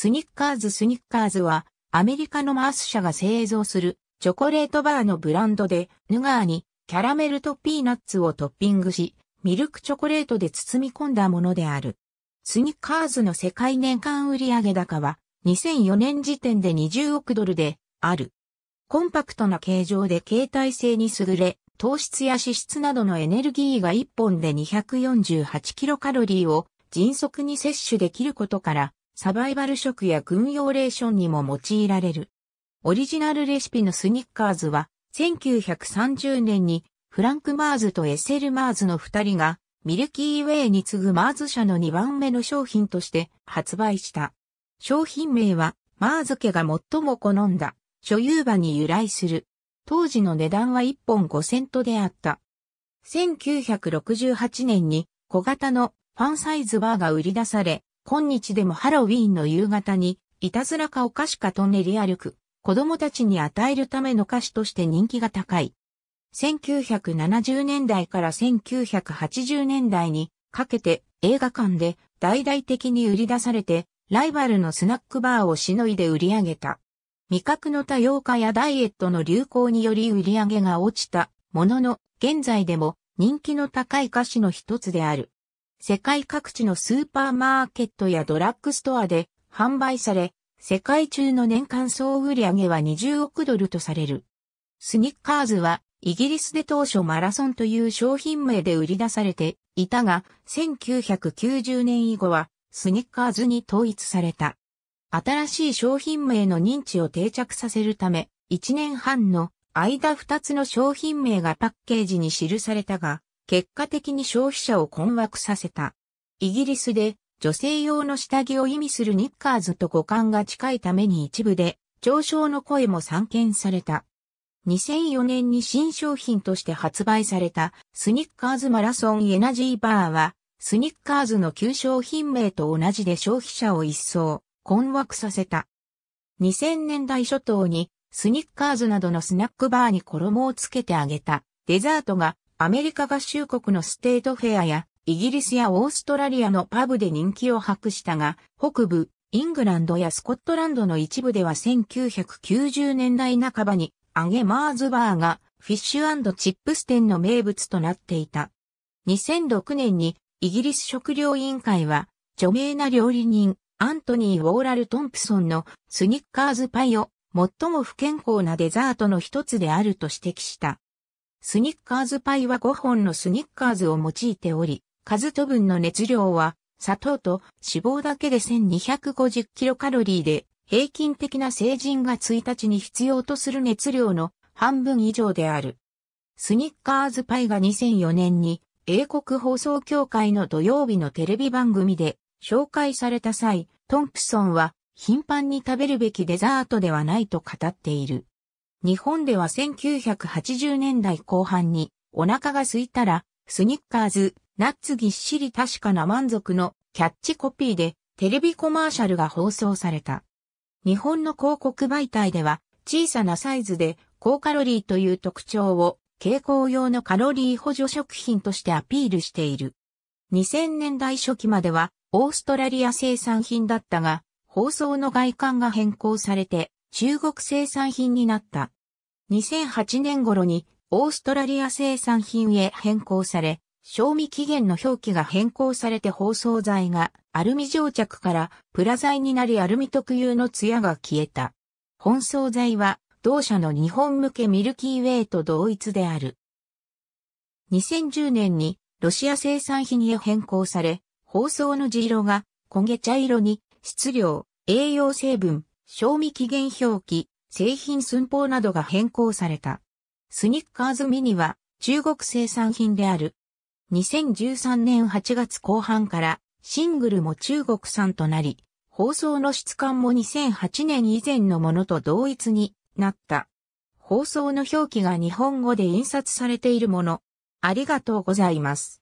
スニッカーズスニッカーズは、アメリカのマース社が製造するチョコレートバーのブランドで、ヌガーにキャラメルとピーナッツをトッピングし、ミルクチョコレートで包み込んだものである。スニッカーズの世界年間売上高は、2004年時点で20億ドルである。コンパクトな形状で携帯性に優れ、糖質や脂質などのエネルギーが1本で248キロカロリーを迅速に摂取できることから、サバイバル食や軍用レーションにも用いられる。オリジナルレシピのスニッカーズは、1930年にフランク・マーズとエッセル・マーズの二人が、ミルキーウェイに次ぐマーズ社の2番目の商品として発売した。商品名は、マーズ家が最も好んだ、所有馬に由来する。当時の値段は1本5セントであった。1968年に小型のファンサイズバーが売り出され、今日でもハロウィーンの夕方に、いたずらかお菓子かと練り歩く、子供たちに与えるための菓子として人気が高い。1970年代から1980年代にかけて映画館で大々的に売り出されて、ライバルのスナックバーをしのいで売り上げた。味覚の多様化やダイエットの流行により売り上げが落ちたものの、現在でも人気の高い菓子の一つである。世界各地のスーパーマーケットやドラッグストアで販売され、世界中の年間総売上は20億ドルとされる。スニッカーズはイギリスで当初マラソンという商品名で売り出されていたが、1990年以後はスニッカーズに統一された。新しい商品名の認知を定着させるため、1年半の間2つの商品名がパッケージに記されたが、結果的に消費者を困惑させた。イギリスで女性用の下着を意味するニッカーズと互換が近いために一部で上昇の声も散見された。2004年に新商品として発売されたスニッカーズマラソンエナジーバーはスニッカーズの旧商品名と同じで消費者を一層困惑させた。2000年代初頭にスニッカーズなどのスナックバーに衣をつけてあげたデザートがアメリカ合衆国のステートフェアや、イギリスやオーストラリアのパブで人気を博したが、北部、イングランドやスコットランドの一部では1990年代半ばに、アゲマーズバーがフィッシュチップス店の名物となっていた。2006年にイギリス食料委員会は著名な料理人アントニー・ウォーラル・トンプソンのスニッカーズパイを最も不健康なデザートの一つであると指摘した。スニッカーズパイは5本のスニッカーズを用いており、数と分の熱量は砂糖と脂肪だけで1 2 5 0カロリーで、平均的な成人が1日に必要とする熱量の半分以上である。スニッカーズパイが2004年に英国放送協会の土曜日のテレビ番組で紹介された際、トンプソンは頻繁に食べるべきデザートではないと語っている。日本では1980年代後半にお腹が空いたらスニッカーズ、ナッツぎっしり確かな満足のキャッチコピーでテレビコマーシャルが放送された。日本の広告媒体では小さなサイズで高カロリーという特徴を蛍光用のカロリー補助食品としてアピールしている。2000年代初期まではオーストラリア生産品だったが放送の外観が変更されて中国生産品になった。2008年頃にオーストラリア生産品へ変更され、賞味期限の表記が変更されて包装材がアルミ蒸着からプラ材になりアルミ特有のツヤが消えた。本装材は同社の日本向けミルキーウェイと同一である。2010年にロシア生産品へ変更され、包装の地色が焦げ茶色に質量、栄養成分、賞味期限表記、製品寸法などが変更された。スニッカーズミニは中国生産品である。2013年8月後半からシングルも中国産となり、包装の質感も2008年以前のものと同一になった。包装の表記が日本語で印刷されているもの。ありがとうございます。